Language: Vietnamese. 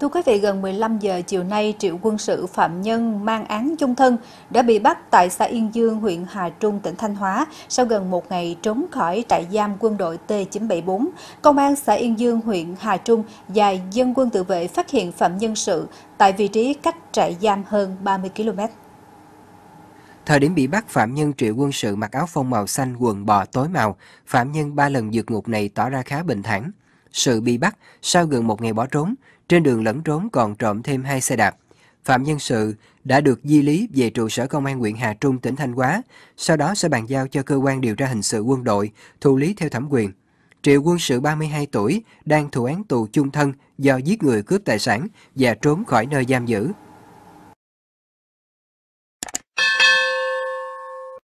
Thưa quý vị, gần 15 giờ chiều nay, triệu quân sự phạm nhân mang án chung thân đã bị bắt tại xã Yên Dương, huyện Hà Trung, tỉnh Thanh Hóa sau gần một ngày trốn khỏi trại giam quân đội T974. Công an xã Yên Dương, huyện Hà Trung và dân quân tự vệ phát hiện phạm nhân sự tại vị trí cách trại giam hơn 30 km. Thời điểm bị bắt, phạm nhân triệu quân sự mặc áo phông màu xanh, quần bò tối màu. Phạm nhân ba lần vượt ngục này tỏ ra khá bình thản. Sự bị bắt sau gần một ngày bỏ trốn, trên đường lẫn trốn còn trộm thêm hai xe đạp. Phạm Nhân Sự đã được di lý về trụ sở công an huyện Hà Trung, tỉnh Thanh Hóa, sau đó sẽ bàn giao cho cơ quan điều tra hình sự quân đội thụ lý theo thẩm quyền. Triệu quân sự 32 tuổi đang thụ án tù chung thân do giết người cướp tài sản và trốn khỏi nơi giam giữ.